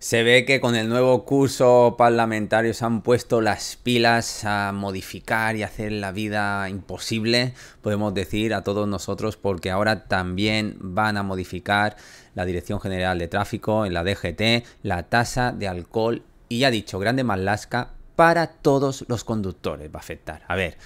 Se ve que con el nuevo curso parlamentario se han puesto las pilas a modificar y hacer la vida imposible, podemos decir, a todos nosotros, porque ahora también van a modificar la Dirección General de Tráfico, en la DGT, la tasa de alcohol y ya dicho, grande Malasca para todos los conductores va a afectar. A ver,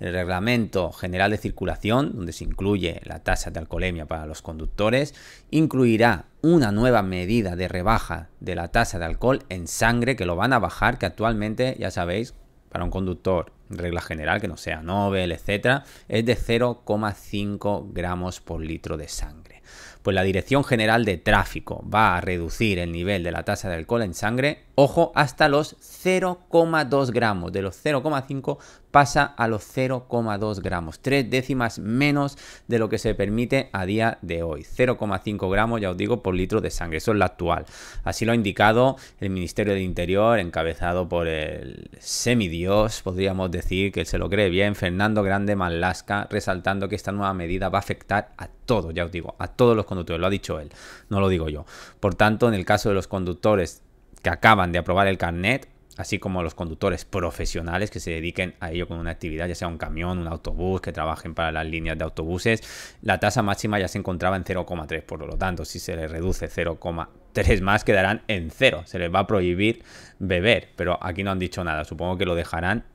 el Reglamento General de Circulación, donde se incluye la tasa de alcoholemia para los conductores, incluirá una nueva medida de rebaja de la tasa de alcohol en sangre que lo van a bajar, que actualmente, ya sabéis, para un conductor, regla general, que no sea Nobel, etcétera, es de 0,5 gramos por litro de sangre. Pues la Dirección General de Tráfico va a reducir el nivel de la tasa de alcohol en sangre Ojo, hasta los 0,2 gramos. De los 0,5 pasa a los 0,2 gramos. Tres décimas menos de lo que se permite a día de hoy. 0,5 gramos, ya os digo, por litro de sangre. Eso es lo actual. Así lo ha indicado el Ministerio de Interior, encabezado por el semidios, podríamos decir, que se lo cree bien, Fernando Grande Malasca, resaltando que esta nueva medida va a afectar a todos, ya os digo, a todos los conductores. Lo ha dicho él, no lo digo yo. Por tanto, en el caso de los conductores que acaban de aprobar el carnet, así como los conductores profesionales que se dediquen a ello con una actividad, ya sea un camión, un autobús, que trabajen para las líneas de autobuses, la tasa máxima ya se encontraba en 0,3, por lo tanto, si se les reduce 0,3 más, quedarán en 0 se les va a prohibir beber, pero aquí no han dicho nada, supongo que lo dejarán,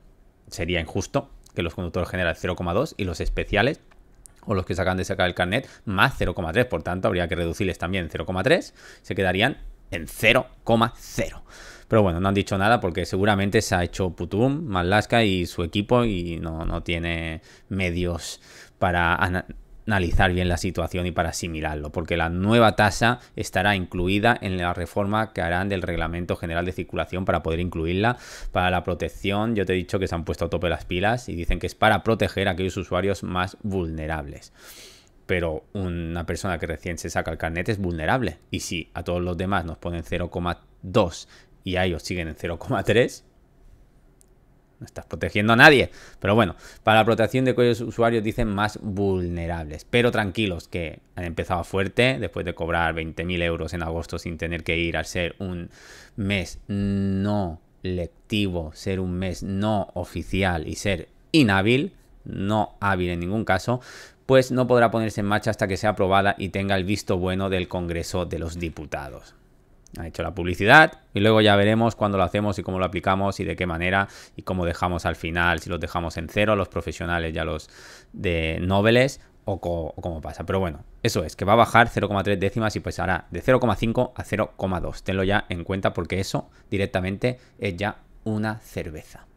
sería injusto que los conductores generan 0,2 y los especiales o los que sacan de sacar el carnet más 0,3, por tanto habría que reducirles también 0,3, se quedarían en 0,0. Pero bueno, no han dicho nada porque seguramente se ha hecho Putum, Malaska y su equipo y no, tiene medios para analizar bien la situación y para asimilarlo, porque la nueva tasa estará incluida en la reforma que harán del Reglamento General de Circulación para poder incluirla para la protección. Yo te he dicho que se han puesto a tope las pilas y dicen que es para proteger a aquellos usuarios más vulnerables pero una persona que recién se saca el carnet es vulnerable. Y si a todos los demás nos ponen 0,2 y a ellos siguen en 0,3, no estás protegiendo a nadie. Pero bueno, para la protección de cuellos usuarios dicen más vulnerables. Pero tranquilos, que han empezado fuerte después de cobrar 20.000 euros en agosto sin tener que ir al ser un mes no lectivo, ser un mes no oficial y ser inhábil, no hábil en ningún caso, pues no podrá ponerse en marcha hasta que sea aprobada y tenga el visto bueno del Congreso de los Diputados. Ha hecho la publicidad y luego ya veremos cuándo lo hacemos y cómo lo aplicamos y de qué manera y cómo dejamos al final, si los dejamos en cero, a los profesionales ya los de nobles o, como o cómo pasa. Pero bueno, eso es, que va a bajar 0,3 décimas y pues hará de 0,5 a 0,2. Tenlo ya en cuenta porque eso directamente es ya una cerveza.